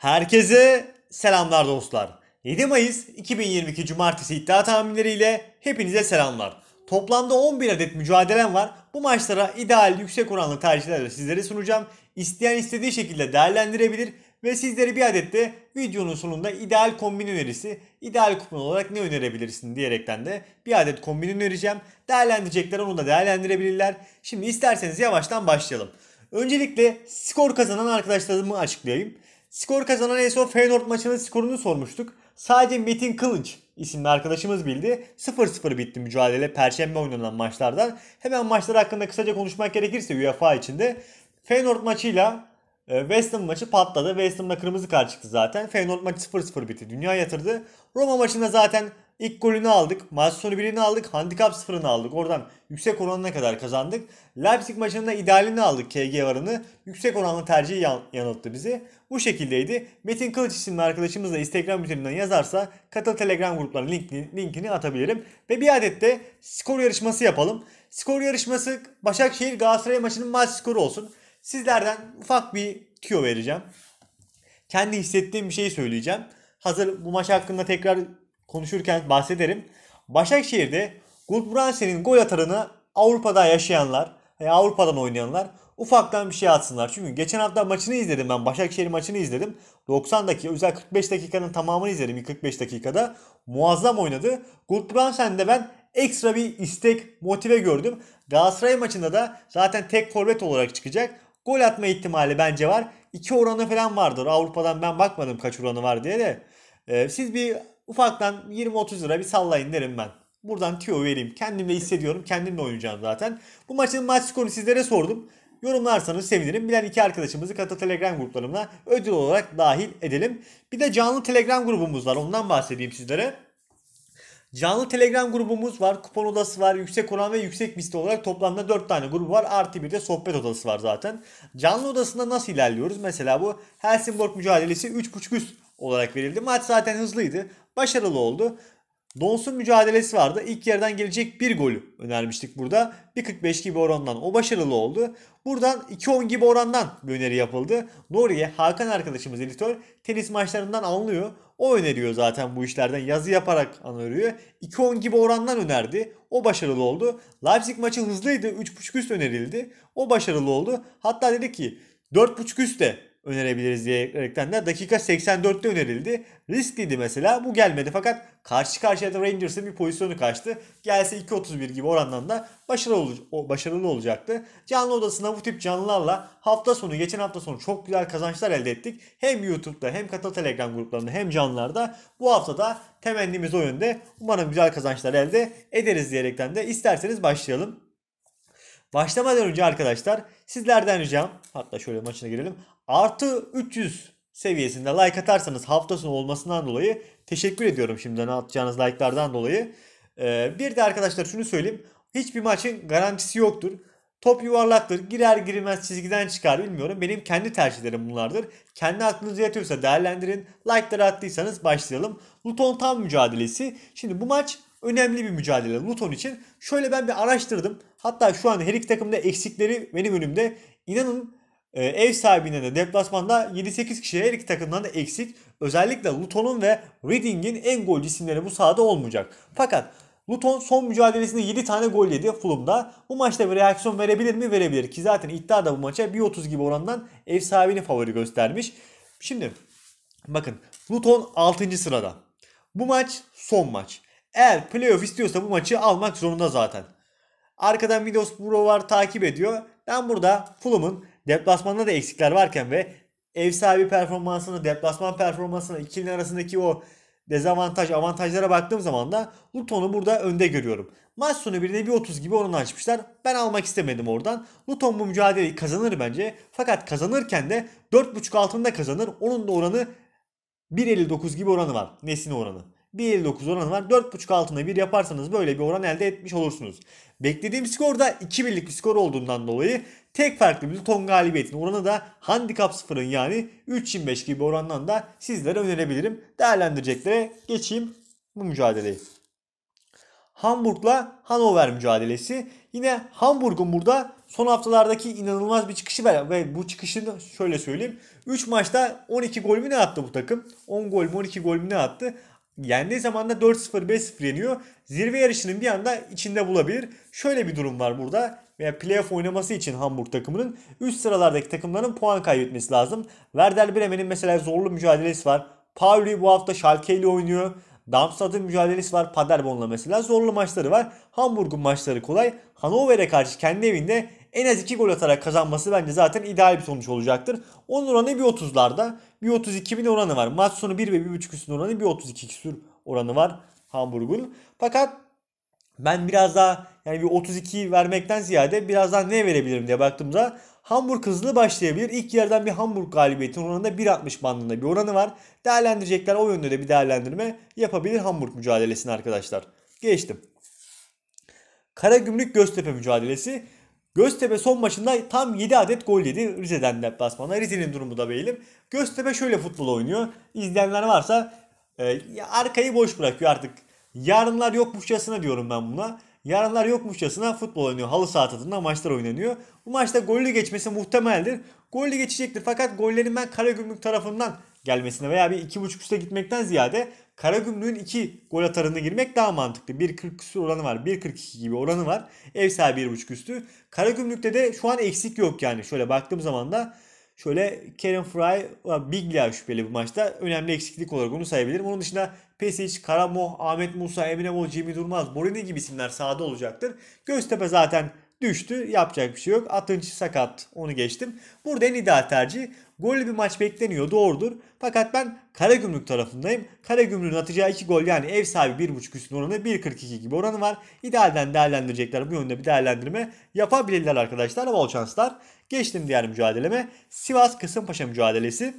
Herkese selamlar dostlar. 7 Mayıs 2022 Cumartesi iddia tahminleriyle hepinize selamlar. Toplamda 11 adet mücadelem var. Bu maçlara ideal yüksek oranlı tercihlerle sizlere sunacağım. İsteyen istediği şekilde değerlendirebilir ve sizlere bir adet de videonun sonunda ideal kombin önerisi, ideal kupon olarak ne önerebilirsin diyerekten de bir adet kombin önereceğim. Değerlendirecekler onu da değerlendirebilirler. Şimdi isterseniz yavaştan başlayalım. Öncelikle skor kazanan arkadaşlarımı açıklayayım. Skor kazanan en son Feyenoord maçının skorunu sormuştuk. Sadece Metin Kılıç isimli arkadaşımız bildi. 0-0 bitti mücadele Perşembe oynanan maçlardan. Hemen maçlar hakkında kısaca konuşmak gerekirse UEFA içinde. Feyenoord maçıyla e, West Ham maçı patladı. West Ham'da kırmızı kart çıktı zaten. Feyenoord maçı 0-0 bitti. Dünya yatırdı. Roma maçında zaten İlk golünü aldık. Maç sonu birini aldık. Handikap sıfırını aldık. Oradan yüksek oranına kadar kazandık. Leipzig maçında idealini aldık KG varını. Yüksek oranlı tercihi yan, yanılttı bizi. Bu şekildeydi. Metin Kılıç isimli arkadaşımız da Instagram üzerinden yazarsa katıl Telegram gruplarının linkini, linkini atabilirim. Ve bir adet de skor yarışması yapalım. Skor yarışması Başakşehir Galatasaray maçının maç skoru olsun. Sizlerden ufak bir tüyo vereceğim. Kendi hissettiğim bir şey söyleyeceğim. Hazır bu maç hakkında tekrar konuşurken bahsederim. Başakşehir'de Gulbrandsen'in gol atarını Avrupa'da yaşayanlar veya Avrupa'dan oynayanlar ufaktan bir şey atsınlar. Çünkü geçen hafta maçını izledim ben. Başakşehir maçını izledim. 90 dakika özel 45 dakikanın tamamını izledim 45 dakikada. Muazzam oynadı. Gulbrandsen'de ben ekstra bir istek, motive gördüm. Galatasaray maçında da zaten tek forvet olarak çıkacak. Gol atma ihtimali bence var. 2 oranı falan vardır. Avrupa'dan ben bakmadım kaç oranı var diye de. Ee, siz bir Ufaktan 20-30 lira bir sallayın derim ben. Buradan tüyo vereyim. Kendim de hissediyorum. Kendim de oynayacağım zaten. Bu maçın maç skorunu sizlere sordum. Yorumlarsanız sevinirim. Bilen iki arkadaşımızı Kata Telegram gruplarına ödül olarak dahil edelim. Bir de canlı Telegram grubumuz var. Ondan bahsedeyim sizlere. Canlı Telegram grubumuz var. Kupon odası var. Yüksek oran ve yüksek liste olarak toplamda 4 tane grubu var. Artı bir de sohbet odası var zaten. Canlı odasında nasıl ilerliyoruz? Mesela bu Helsingborg mücadelesi 3.5 üst olarak verildi. Maç zaten hızlıydı. Başarılı oldu. Dons'un mücadelesi vardı. İlk yerden gelecek bir gol önermiştik burada. 1.45 gibi orandan o başarılı oldu. Buradan 2.10 gibi orandan bir öneri yapıldı. Nuriye Hakan arkadaşımız editör tenis maçlarından anlıyor. O öneriyor zaten bu işlerden yazı yaparak anarıyor. 2.10 gibi orandan önerdi. O başarılı oldu. Leipzig maçı hızlıydı. 3.5 üst önerildi. O başarılı oldu. Hatta dedi ki 4.5 üst de önerebiliriz diyerekten de dakika 84'te önerildi. Riskliydi mesela bu gelmedi fakat karşı karşıya da Rangers'ın bir pozisyonu kaçtı. Gelse 2.31 gibi orandan da başarılı, başarılı olacaktı. Canlı odasında bu tip canlılarla hafta sonu geçen hafta sonu çok güzel kazançlar elde ettik. Hem YouTube'da hem Katal Telegram gruplarında hem canlılarda bu hafta da temennimiz o yönde. Umarım güzel kazançlar elde ederiz diyerekten de isterseniz başlayalım. Başlamadan önce arkadaşlar sizlerden ricam hatta şöyle maçına girelim artı 300 seviyesinde like atarsanız hafta sonu olmasından dolayı teşekkür ediyorum şimdiden atacağınız like'lardan dolayı. Ee, bir de arkadaşlar şunu söyleyeyim. Hiçbir maçın garantisi yoktur. Top yuvarlaktır. Girer girmez çizgiden çıkar bilmiyorum. Benim kendi tercihlerim bunlardır. Kendi aklınıza yatıyorsa değerlendirin. Like'ları attıysanız başlayalım. Luton tam mücadelesi. Şimdi bu maç önemli bir mücadele Luton için. Şöyle ben bir araştırdım. Hatta şu an her iki takımda eksikleri benim önümde. İnanın e, ev sahibinde de deplasmanda 7-8 kişi her iki takımdan da eksik. Özellikle Luton'un ve Reading'in en golcü isimleri bu sahada olmayacak. Fakat Luton son mücadelesinde 7 tane gol yedi Fulham'da. Bu maçta bir reaksiyon verebilir mi? Verebilir ki zaten iddia da bu maça 1.30 gibi orandan ev sahibini favori göstermiş. Şimdi bakın Luton 6. sırada. Bu maç son maç. Eğer playoff istiyorsa bu maçı almak zorunda zaten. Arkadan Middlesbrough var takip ediyor. Ben burada Fulham'ın deplasmanda da eksikler varken ve ev sahibi performansını, deplasman performansını ikilinin arasındaki o dezavantaj, avantajlara baktığım zaman da Luton'u burada önde görüyorum. Maç sonu birine bir 30 gibi onun açmışlar. Ben almak istemedim oradan. Luton bu mücadeleyi kazanır bence. Fakat kazanırken de 4.5 altında kazanır. Onun da oranı 1.59 gibi oranı var. Nesin oranı. 1.59 oranı var. 4.5 altında bir yaparsanız böyle bir oran elde etmiş olursunuz. Beklediğim skor da 2 birlik bir skor olduğundan dolayı tek farklı bir ton galibiyetin oranı da handikap sıfırın yani 3.25 gibi orandan da sizlere önerebilirim. Değerlendireceklere geçeyim bu mücadeleyi. Hamburg'la Hanover mücadelesi. Yine Hamburg'un burada son haftalardaki inanılmaz bir çıkışı var. Ve bu çıkışını şöyle söyleyeyim. 3 maçta 12 gol mü ne attı bu takım? 10 gol mü 12 gol mü ne attı? yendiği zaman da 4-0 5-0 yeniyor. Zirve yarışının bir anda içinde bulabilir. Şöyle bir durum var burada. Veya playoff oynaması için Hamburg takımının üst sıralardaki takımların puan kaybetmesi lazım. Werder Bremen'in mesela zorlu mücadelesi var. Pauli bu hafta Schalke ile oynuyor. Darmstadt'ın mücadelesi var. Paderborn'la mesela zorlu maçları var. Hamburg'un maçları kolay. Hannover'e karşı kendi evinde en az 2 gol atarak kazanması bence zaten ideal bir sonuç olacaktır. Onun oranı bir 1.30'larda. 1.32 bin oranı var. Maç sonu 1 ve 1.5 üstün oranı bir 1.32 küsür oranı var Hamburg'un. Fakat ben biraz daha yani bir 32 vermekten ziyade biraz daha ne verebilirim diye baktığımda Hamburg hızlı başlayabilir. İlk yerden bir Hamburg galibiyetinin oranında 1.60 bandında bir oranı var. Değerlendirecekler o yönde de bir değerlendirme yapabilir Hamburg mücadelesini arkadaşlar. Geçtim. Karagümrük Göztepe mücadelesi. Göztepe son maçında tam 7 adet gol yedi Rize'den basmana. Rize'nin durumu da belli. Göztepe şöyle futbol oynuyor. İzleyenler varsa e, arkayı boş bırakıyor artık. Yarınlar yokmuşçasına diyorum ben buna. Yarınlar yokmuşçasına futbol oynuyor. Halı saha tadında maçlar oynanıyor. Bu maçta gollü geçmesi muhtemeldir. Gollü geçecektir fakat gollerin ben Karagümrük tarafından gelmesine veya bir 2.5 üste gitmekten ziyade Karagümrük'ün 2 gol atarını girmek daha mantıklı. 1.40 küsur oranı var. 1.42 gibi oranı var. Ev sahibi 1.5 üstü. Karagümrük'te de şu an eksik yok yani. Şöyle baktığım zaman da şöyle Karen Fry, Biglia şüpheli bu maçta. Önemli eksiklik olarak onu sayabilirim. Onun dışında Pesic, Karamoh, Ahmet Musa, Emre Mol, Cemil Durmaz, Borini gibi isimler sahada olacaktır. Göztepe zaten düştü. Yapacak bir şey yok. Atınç sakat. Onu geçtim. Burada en ideal tercih Gollü bir maç bekleniyor doğrudur. Fakat ben Karagümrük tarafındayım. Karagümrük'ün atacağı 2 gol yani ev sahibi 1.5 üstün oranı 1.42 gibi oranı var. İdealden değerlendirecekler. Bu yönde bir değerlendirme yapabilirler arkadaşlar. Bol şanslar. Geçtim diğer mücadeleme. Sivas Kasımpaşa mücadelesi.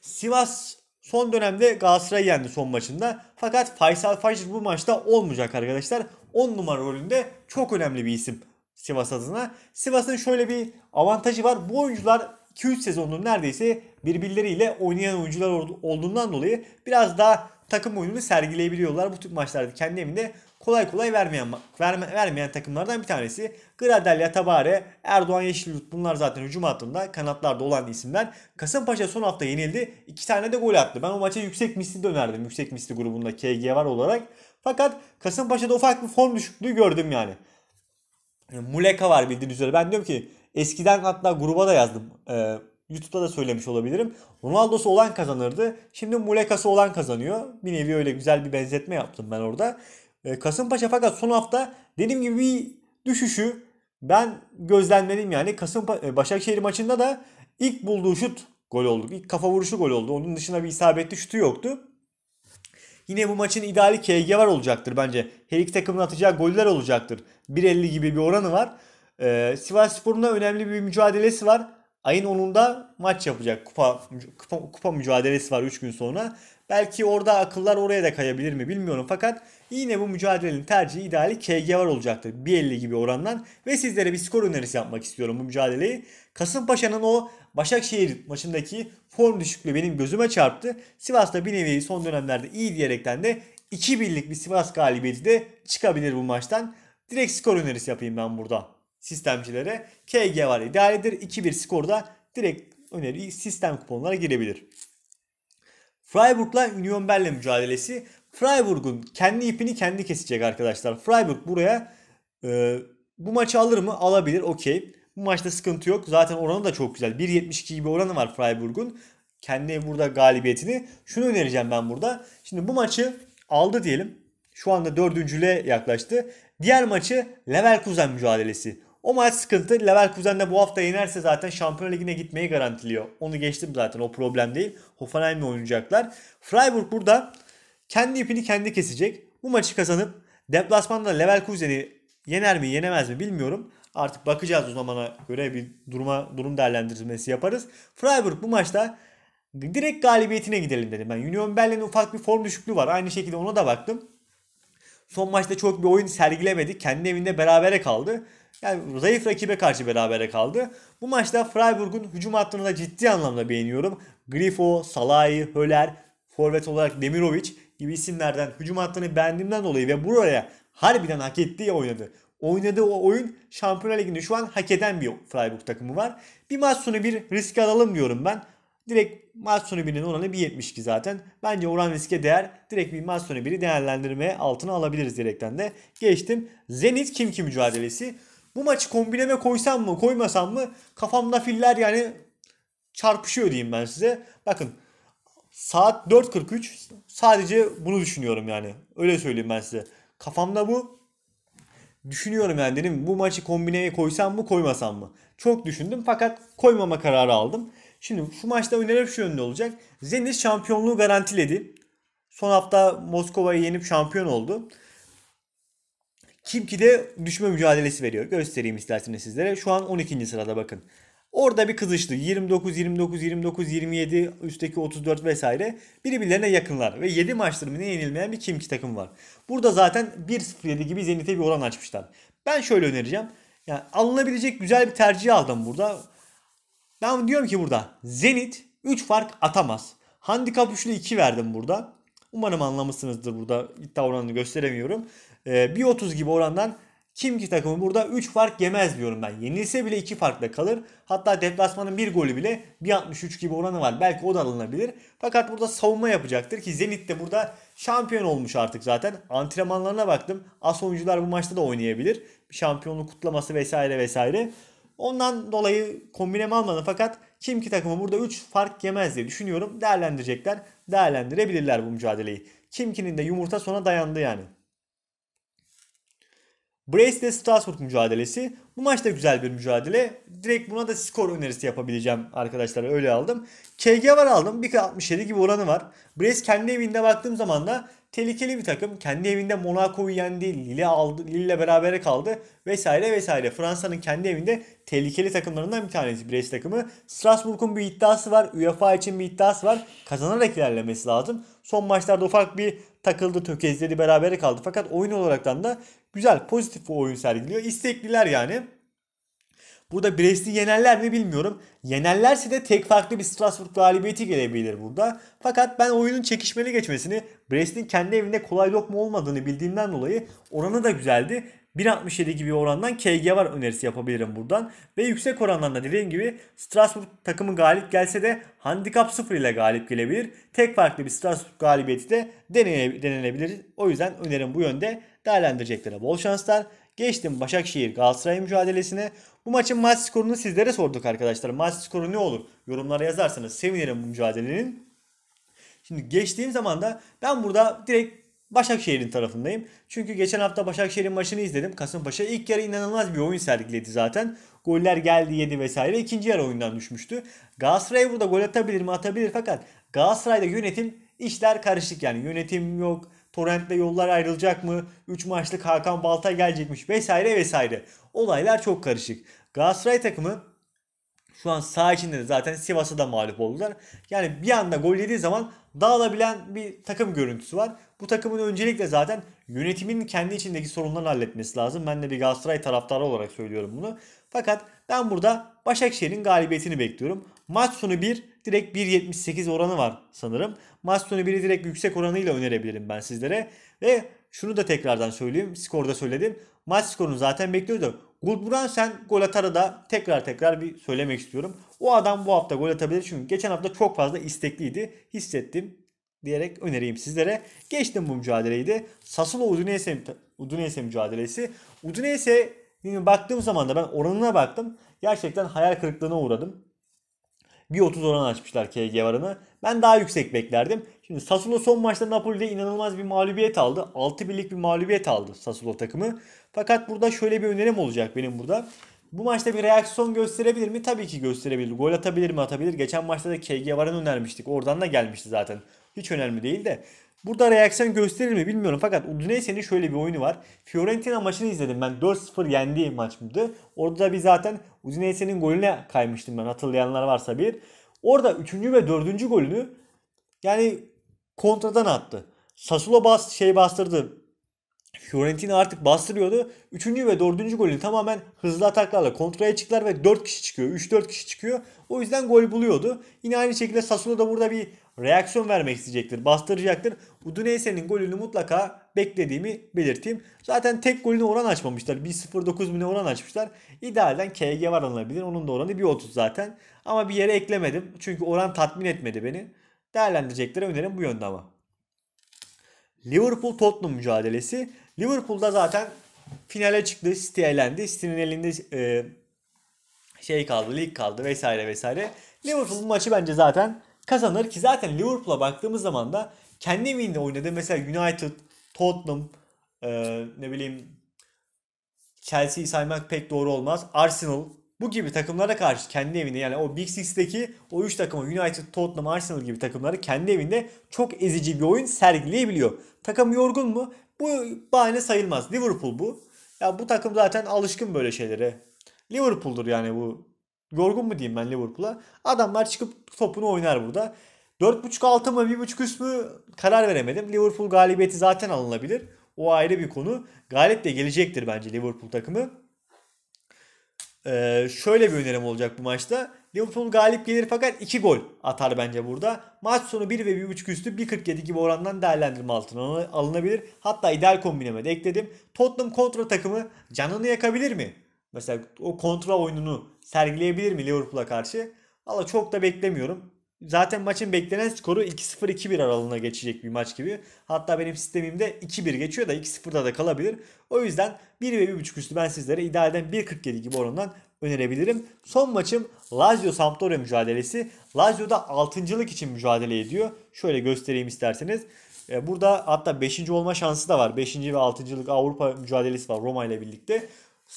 Sivas son dönemde Galatasaray'ı yendi son maçında. Fakat Faysal Fajr bu maçta olmayacak arkadaşlar. 10 numara rolünde çok önemli bir isim Sivas adına. Sivas'ın şöyle bir avantajı var. Bu oyuncular 2-3 sezondur neredeyse birbirleriyle oynayan oyuncular olduğundan dolayı biraz daha takım oyununu sergileyebiliyorlar. Bu tip maçlarda kendi evinde kolay kolay vermeyen verme, vermeyen takımlardan bir tanesi. Gradelya, Tabare, Erdoğan Yeşilyurt bunlar zaten hücum hattında kanatlarda olan isimler. Kasımpaşa son hafta yenildi. iki tane de gol attı. Ben o maça yüksek misli dönerdim. Yüksek misli grubunda KG var olarak. Fakat Kasımpaşa'da ufak bir form düşüklüğü gördüm yani. Muleka var bildiğiniz üzere. Ben diyorum ki Eskiden hatta gruba da yazdım. Ee, YouTube'da da söylemiş olabilirim. Ronaldo'su olan kazanırdı. Şimdi Muleka'sı olan kazanıyor. Bir nevi öyle güzel bir benzetme yaptım ben orada. Ee, Kasımpaşa fakat son hafta dediğim gibi bir düşüşü ben gözlemledim yani. Kasımpaşa e, Başakşehir maçında da ilk bulduğu şut gol oldu. İlk kafa vuruşu gol oldu. Onun dışında bir isabetli şutu yoktu. Yine bu maçın ideali KG var olacaktır bence. Her iki takımın atacağı goller olacaktır. 1.50 gibi bir oranı var. Ee, Sivas Spor'un da önemli bir mücadelesi var. Ayın 10'unda maç yapacak. Kupa, kupa, kupa mücadelesi var 3 gün sonra. Belki orada akıllar oraya da kayabilir mi bilmiyorum. Fakat yine bu mücadelenin tercihi ideali KG var olacaktır. 1.50 gibi orandan. Ve sizlere bir skor önerisi yapmak istiyorum bu mücadeleyi. Kasımpaşa'nın o Başakşehir maçındaki form düşüklüğü benim gözüme çarptı. Sivas'ta bir nevi son dönemlerde iyi diyerekten de 2 birlik bir Sivas galibiyeti de çıkabilir bu maçtan. Direkt skor önerisi yapayım ben burada sistemcilere KG var idealidir. 2-1 skorda direkt öneri sistem kuponlara girebilir. Freiburg'la Union Berlin mücadelesi. Freiburg'un kendi ipini kendi kesecek arkadaşlar. Freiburg buraya e, bu maçı alır mı? Alabilir. Okey. Bu maçta sıkıntı yok. Zaten oranı da çok güzel. 1.72 gibi oranı var Freiburg'un. Kendi burada galibiyetini. Şunu önereceğim ben burada. Şimdi bu maçı aldı diyelim. Şu anda dördüncüle yaklaştı. Diğer maçı Leverkusen mücadelesi. O maç sıkıntı. Leverkusen de bu hafta yenerse zaten Şampiyon Ligi'ne gitmeyi garantiliyor. Onu geçtim zaten o problem değil. Hoffenheim'le oynayacaklar. Freiburg burada kendi ipini kendi kesecek. Bu maçı kazanıp deplasmanda Leverkusen'i yener mi yenemez mi bilmiyorum. Artık bakacağız o zamana göre bir duruma durum değerlendirmesi yaparız. Freiburg bu maçta direkt galibiyetine gidelim dedim ben. Union Berlin'in ufak bir form düşüklüğü var. Aynı şekilde ona da baktım. Son maçta çok bir oyun sergilemedi. Kendi evinde berabere kaldı. Yani zayıf rakibe karşı berabere kaldı. Bu maçta Freiburg'un hücum hattını da ciddi anlamda beğeniyorum. Grifo, Salahi, Höler, forvet olarak Demirovic gibi isimlerden hücum hattını beğendiğimden dolayı ve buraya harbiden hak ettiği oynadı. Oynadığı o oyun Şampiyonlar Ligi'nde şu an hak eden bir Freiburg takımı var. Bir maç sonu bir risk alalım diyorum ben. Direkt maç sonu birinin oranı 1.72 zaten. Bence oran riske değer. Direkt bir maç sonu biri değerlendirmeye altına alabiliriz direkten de. Geçtim. Zenit kim ki mücadelesi. Bu maçı kombineme koysam mı koymasam mı kafamda filler yani çarpışıyor diyeyim ben size. Bakın saat 4.43 sadece bunu düşünüyorum yani. Öyle söyleyeyim ben size. Kafamda bu düşünüyorum yani dedim bu maçı kombineye koysam mı koymasam mı? Çok düşündüm fakat koymama kararı aldım. Şimdi şu maçta önerim şu yönde olacak. Zenit şampiyonluğu garantiledi. Son hafta Moskova'yı yenip şampiyon oldu. Kimki de düşme mücadelesi veriyor. Göstereyim isterseniz sizlere. Şu an 12. sırada bakın. Orada bir kızıştı. 29, 29, 29, 27, üstteki 34 vesaire. Birbirlerine yakınlar. Ve 7 maçtır mı yenilmeyen bir Kimki takım var. Burada zaten 1 0 gibi Zenit'e bir oran açmışlar. Ben şöyle önereceğim. Yani alınabilecek güzel bir tercih aldım burada. Ben diyorum ki burada Zenit 3 fark atamaz. Handikap 3'lü 2 verdim burada. Umarım anlamışsınızdır burada iddia oranını gösteremiyorum. E, ee, 1.30 gibi orandan kim ki takımı burada 3 fark yemez diyorum ben. Yenilse bile 2 farkla kalır. Hatta deplasmanın bir golü bile 1.63 gibi oranı var. Belki o da alınabilir. Fakat burada savunma yapacaktır ki Zenit de burada şampiyon olmuş artık zaten. Antrenmanlarına baktım. As oyuncular bu maçta da oynayabilir. Şampiyonluk kutlaması vesaire vesaire. Ondan dolayı kombinem almadım fakat kim ki takımı burada 3 fark yemez diye düşünüyorum. Değerlendirecekler. Değerlendirebilirler bu mücadeleyi. Kimkinin de yumurta sona dayandı yani. Brace ile Strasbourg mücadelesi. Bu maç da güzel bir mücadele. Direkt buna da skor önerisi yapabileceğim arkadaşlar. Öyle aldım. KG var aldım. 1.67 gibi oranı var. Brace kendi evinde baktığım zaman da tehlikeli bir takım. Kendi evinde Monaco'yu yendi. Lille aldı. Lille beraber kaldı. Vesaire vesaire. Fransa'nın kendi evinde tehlikeli takımlarından bir tanesi Brest takımı. Strasbourg'un bir iddiası var. UEFA için bir iddiası var. Kazanarak ilerlemesi lazım. Son maçlarda ufak bir takıldı, tökezledi, berabere kaldı. Fakat oyun olaraktan da Güzel pozitif bir oyun sergiliyor. İstekliler yani. Burada Brest'i yenerler mi bilmiyorum. Yenerlerse de tek farklı bir Strasbourg galibiyeti gelebilir burada. Fakat ben oyunun çekişmeli geçmesini Brest'in kendi evinde kolay lokma olmadığını bildiğimden dolayı oranı da güzeldi. 1.67 gibi orandan KG var önerisi yapabilirim buradan. Ve yüksek orandan da dediğim gibi Strasbourg takımı galip gelse de handikap 0 ile galip gelebilir. Tek farklı bir Strasbourg galibiyeti de denenebilir. O yüzden önerim bu yönde değerlendireceklere bol şanslar. Geçtim Başakşehir Galatasaray mücadelesine. Bu maçın maç skorunu sizlere sorduk arkadaşlar. Maç skoru ne olur? Yorumlara yazarsanız sevinirim bu mücadelenin. Şimdi geçtiğim zaman da ben burada direkt Başakşehir'in tarafındayım. Çünkü geçen hafta Başakşehir'in maçını izledim. Kasımpaşa ilk yarı inanılmaz bir oyun sergiledi zaten. Goller geldi yedi vesaire. İkinci yarı oyundan düşmüştü. Galatasaray burada gol atabilir mi? Atabilir fakat Galatasaray'da yönetim işler karışık yani. Yönetim yok Torrent'le yollar ayrılacak mı? 3 maçlık Hakan Balta gelecekmiş vesaire vesaire. Olaylar çok karışık. Galatasaray takımı şu an sağ içinde de zaten Sivas'a da mağlup oldular. Yani bir anda gol yediği zaman dağılabilen bir takım görüntüsü var. Bu takımın öncelikle zaten yönetimin kendi içindeki sorunlarını halletmesi lazım. Ben de bir Galatasaray taraftarı olarak söylüyorum bunu. Fakat ben burada Başakşehir'in galibiyetini bekliyorum. Maç sonu 1, direkt 1.78 oranı var sanırım. Maç sonu 1'i direkt yüksek oranıyla önerebilirim ben sizlere. Ve şunu da tekrardan söyleyeyim. Skorda söyledim. Maç skorunu zaten bekliyordu. Gulburan sen gol atarı da tekrar tekrar bir söylemek istiyorum. O adam bu hafta gol atabilir çünkü geçen hafta çok fazla istekliydi. Hissettim diyerek önereyim sizlere. Geçtim bu mücadeleyi de. Sassuolo Udinese, Udinese mücadelesi. Udinese baktığım zaman da ben oranına baktım. Gerçekten hayal kırıklığına uğradım. Bir 1.30 oran açmışlar KG varını. Ben daha yüksek beklerdim. Şimdi Sassuolo son maçta Napoli'de inanılmaz bir mağlubiyet aldı. 6 birlik bir mağlubiyet aldı Sassuolo takımı. Fakat burada şöyle bir önerim olacak benim burada. Bu maçta bir reaksiyon gösterebilir mi? Tabii ki gösterebilir. Gol atabilir mi? Atabilir. Geçen maçta da KG varını önermiştik. Oradan da gelmişti zaten. Hiç önemli değil de. Burada reaksiyon gösterir mi bilmiyorum fakat Udinese'nin şöyle bir oyunu var. Fiorentina maçını izledim ben. 4-0 yendiği maç mıydı? Orada da bir zaten Udinese'nin golüne kaymıştım ben hatırlayanlar varsa bir. Orada 3. ve 4. golünü yani kontradan attı. Sassuolo bas şey bastırdı. Fiorentina artık bastırıyordu. Üçüncü ve dördüncü golünü tamamen hızlı ataklarla kontraya çıktılar ve 4 kişi çıkıyor. 3-4 kişi çıkıyor. O yüzden gol buluyordu. Yine aynı şekilde Sassuolo da burada bir reaksiyon vermek isteyecektir. Bastıracaktır. Udinese'nin golünü mutlaka beklediğimi belirteyim. Zaten tek golünü oran açmamışlar. 1.09 bine oran açmışlar. İdealden KG var alınabilir. Onun da oranı 1.30 zaten. Ama bir yere eklemedim. Çünkü oran tatmin etmedi beni. Değerlendirecekleri önerim bu yönde ama. Liverpool Tottenham mücadelesi. Liverpool'da zaten finale çıktı. City elendi. City'nin elinde e, şey kaldı, lig kaldı vesaire vesaire. Liverpool maçı bence zaten kazanır ki zaten Liverpool'a baktığımız zaman da kendi evinde oynadı. Mesela United, Tottenham, e, ne bileyim Chelsea'yi saymak pek doğru olmaz. Arsenal bu gibi takımlara karşı kendi evinde yani o Big Six'teki o 3 takımı United, Tottenham, Arsenal gibi takımları kendi evinde çok ezici bir oyun sergileyebiliyor. Takım yorgun mu? Bu bahane sayılmaz. Liverpool bu. Ya bu takım zaten alışkın böyle şeylere. Liverpool'dur yani bu. Yorgun mu diyeyim ben Liverpool'a? Adamlar çıkıp topunu oynar burada. 4.5 altı mı 1.5 üst mü karar veremedim. Liverpool galibiyeti zaten alınabilir. O ayrı bir konu. Galip de gelecektir bence Liverpool takımı. Ee, şöyle bir önerim olacak bu maçta. Liverpool galip gelir fakat 2 gol atar bence burada. Maç sonu 1 ve 1.5 üstü 1.47 gibi orandan değerlendirme altına alınabilir. Hatta ideal kombineme de ekledim. Tottenham kontra takımı canını yakabilir mi? Mesela o kontra oyununu sergileyebilir mi Liverpool'a karşı? Valla çok da beklemiyorum. Zaten maçın beklenen skoru 2-0-2-1 aralığına geçecek bir maç gibi. Hatta benim sistemimde 2-1 geçiyor da 2-0'da da kalabilir. O yüzden 1 ve 1.5 üstü ben sizlere idealden 1.47 gibi orandan önerebilirim. Son maçım Lazio Sampdoria mücadelesi. Lazio'da 6.lık için mücadele ediyor. Şöyle göstereyim isterseniz. Ee, burada hatta 5. olma şansı da var. 5. ve 6.lık Avrupa mücadelesi var Roma ile birlikte.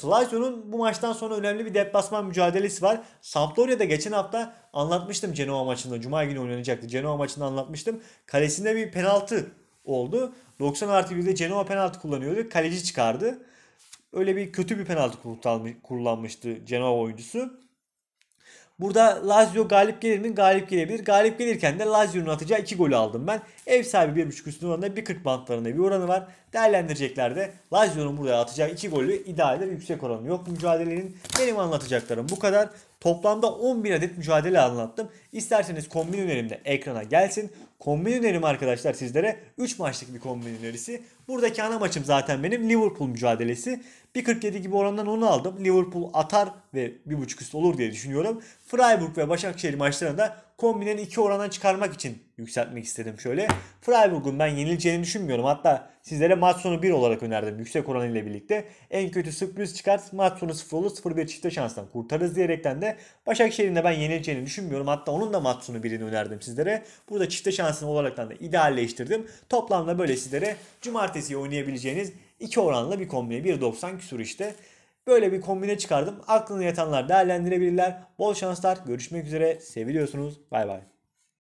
Lazio'nun bu maçtan sonra önemli bir deplasman mücadelesi var. Sampdoria'da geçen hafta anlatmıştım Genoa maçında. Cuma günü oynanacaktı. Genoa maçında anlatmıştım. Kalesinde bir penaltı oldu. 90 artı 1'de Genoa penaltı kullanıyordu. Kaleci çıkardı. Öyle bir kötü bir penaltı kullanmıştı Cenova oyuncusu. Burada Lazio galip gelir mi? Galip gelebilir. Galip gelirken de Lazio'nun atacağı 2 golü aldım ben. Ev sahibi 1.5 üstün oranında 1.40 bantlarında bir oranı var. Değerlendirecekler de Lazio'nun burada atacağı 2 golü eder Yüksek oranı yok mücadelenin. Benim anlatacaklarım bu kadar. Toplamda 11 adet mücadele anlattım. İsterseniz kombin önerim de ekrana gelsin. Kombin önerim arkadaşlar sizlere 3 maçlık bir kombin önerisi. Buradaki ana maçım zaten benim Liverpool mücadelesi. 1.47 gibi orandan onu aldım. Liverpool atar ve 1.5 üst olur diye düşünüyorum. Freiburg ve Başakşehir maçlarını da kombinin 2 orandan çıkarmak için yükseltmek istedim şöyle. Freiburg'un ben yenileceğini düşünmüyorum. Hatta sizlere maç sonu 1 olarak önerdim yüksek oran ile birlikte. En kötü sürpriz çıkar maç sonu 0 olur 0-1 çifte şanstan kurtarız diyerekten de Başakşehir'in de ben yenileceğini düşünmüyorum. Hatta onun da maç sonu 1'ini önerdim sizlere. Burada çifte şansını olarak da idealleştirdim. Toplamda böyle sizlere cumartesi oynayabileceğiniz 2 oranla bir kombine 1.90 küsur işte. Böyle bir kombine çıkardım. Aklını yatanlar değerlendirebilirler. Bol şanslar. Görüşmek üzere. Seviliyorsunuz. Bay bay.